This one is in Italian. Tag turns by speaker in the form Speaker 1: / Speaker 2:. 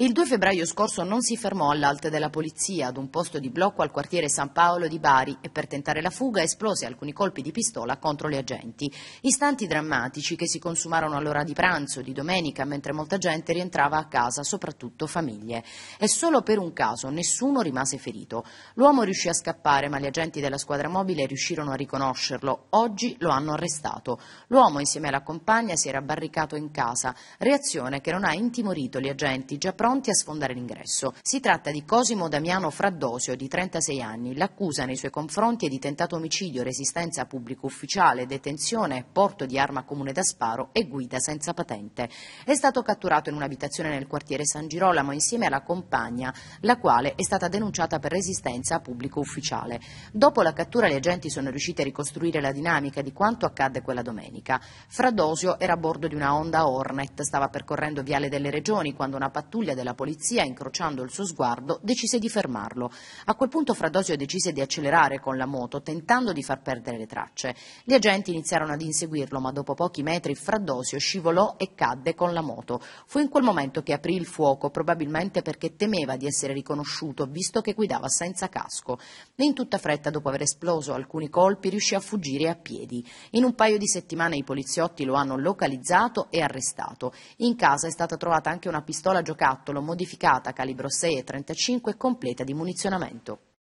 Speaker 1: Il 2 febbraio scorso non si fermò all'alte della polizia ad un posto di blocco al quartiere San Paolo di Bari e per tentare la fuga esplose alcuni colpi di pistola contro gli agenti. Istanti drammatici che si consumarono all'ora di pranzo di domenica mentre molta gente rientrava a casa, soprattutto famiglie. E solo per un caso nessuno rimase ferito. L'uomo riuscì a scappare ma gli agenti della squadra mobile riuscirono a riconoscerlo. Oggi lo hanno arrestato. L'uomo insieme alla compagna si era barricato in casa, reazione che non ha intimorito gli agenti già pronti pronti a sfondare l'ingresso. Si tratta di Cosimo Damiano Fraddosio, di 36 anni. L'accusa nei suoi confronti è di tentato omicidio, resistenza a pubblico ufficiale, detenzione, porto di arma comune da sparo e guida senza patente. È stato catturato in un'abitazione nel quartiere San Girolamo insieme alla compagna, la quale è stata denunciata per resistenza a pubblico ufficiale. Dopo la cattura gli agenti sono riusciti a ricostruire la dinamica di quanto accadde quella domenica. Fraddosio era a bordo di una Honda Hornet, stava percorrendo Viale delle Regioni quando una pattuglia della polizia, incrociando il suo sguardo, decise di fermarlo. A quel punto Fradosio decise di accelerare con la moto, tentando di far perdere le tracce. Gli agenti iniziarono ad inseguirlo, ma dopo pochi metri Fradosio scivolò e cadde con la moto. Fu in quel momento che aprì il fuoco, probabilmente perché temeva di essere riconosciuto, visto che guidava senza casco. E in tutta fretta, dopo aver esploso alcuni colpi, riuscì a fuggire a piedi. In un paio di settimane i poliziotti lo hanno localizzato e arrestato. In casa è stata trovata anche una pistola giocattolo scatola modificata calibro 6,35 completa di munizionamento.